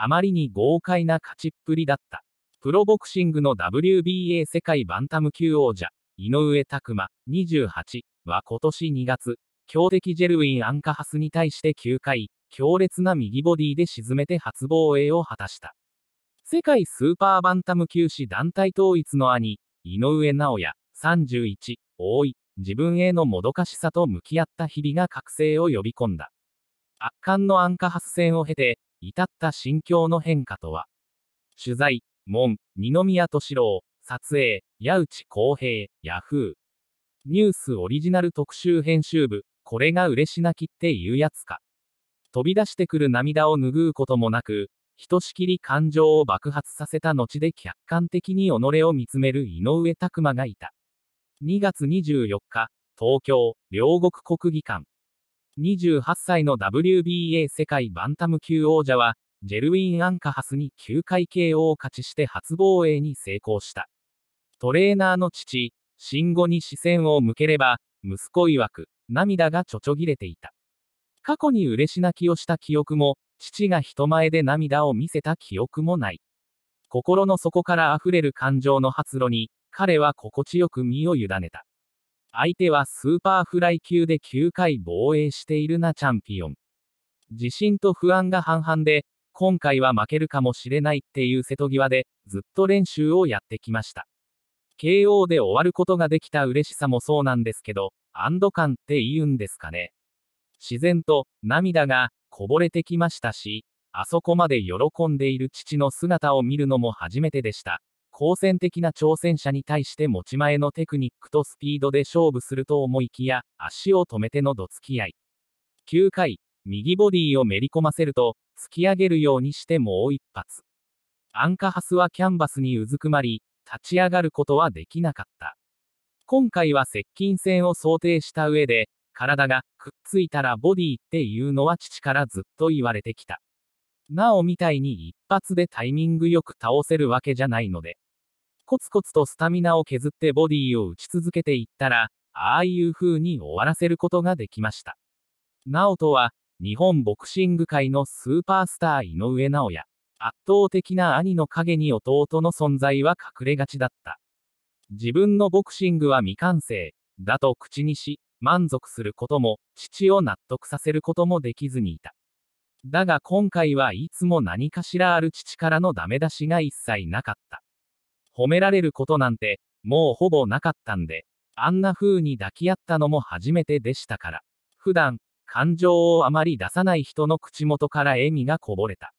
あまりに豪快な勝ちっぷりだった。プロボクシングの WBA 世界バンタム級王者、井上拓磨、28は今年2月、強敵ジェルウィン・アンカハスに対して9回、強烈な右ボディで沈めて初防衛を果たした。世界スーパーバンタム級士団体統一の兄、井上直也、31、多い、自分へのもどかしさと向き合った日々が覚醒を呼び込んだ。圧巻のアンカハス戦を経て、至った心境の変化とは。取材、門、二宮敏郎、撮影、矢内公平、ヤフー。ニュースオリジナル特集編集部、これが嬉し泣きっていうやつか。飛び出してくる涙を拭うこともなく、ひとしきり感情を爆発させた後で客観的に己を見つめる井上拓真がいた。2月24日、東京、両国国技館。28歳の WBA 世界バンタム級王者は、ジェルウィン・アンカハスに9回 KO を勝ちして初防衛に成功した。トレーナーの父、慎吾に視線を向ければ、息子曰く、涙がちょちょぎれていた。過去に嬉し泣きをした記憶も、父が人前で涙を見せた記憶もない。心の底から溢れる感情の発露に、彼は心地よく身を委ねた。相手はスーパーフライ級で9回防衛しているなチャンピオン。自信と不安が半々で、今回は負けるかもしれないっていう瀬戸際で、ずっと練習をやってきました。KO で終わることができた嬉しさもそうなんですけど、安堵感って言うんですかね。自然と、涙が、こぼれてきましたし、あそこまで喜んでいる父の姿を見るのも初めてでした。好戦的な挑戦者に対して持ち前のテクニックとスピードで勝負すると思いきや、足を止めてのどつき合い。9回、右ボディをめり込ませると、突き上げるようにしてもう一発。アンカハスはキャンバスにうずくまり、立ち上がることはできなかった。今回は接近戦を想定した上で、体がくっついたらボディっていうのは父からずっと言われてきた。なおみたいに一発でタイミングよく倒せるわけじゃないので。コツコツとスタミナを削ってボディを打ち続けていったら、ああいう風に終わらせることができました。直人は、日本ボクシング界のスーパースター井上尚弥。圧倒的な兄の陰に弟の存在は隠れがちだった。自分のボクシングは未完成、だと口にし、満足することも、父を納得させることもできずにいた。だが今回はいつも何かしらある父からのダメ出しが一切なかった。褒められることなんて、もうほぼなかったんで、あんな風に抱き合ったのも初めてでしたから。普段、感情をあまり出さない人の口元から笑みがこぼれた。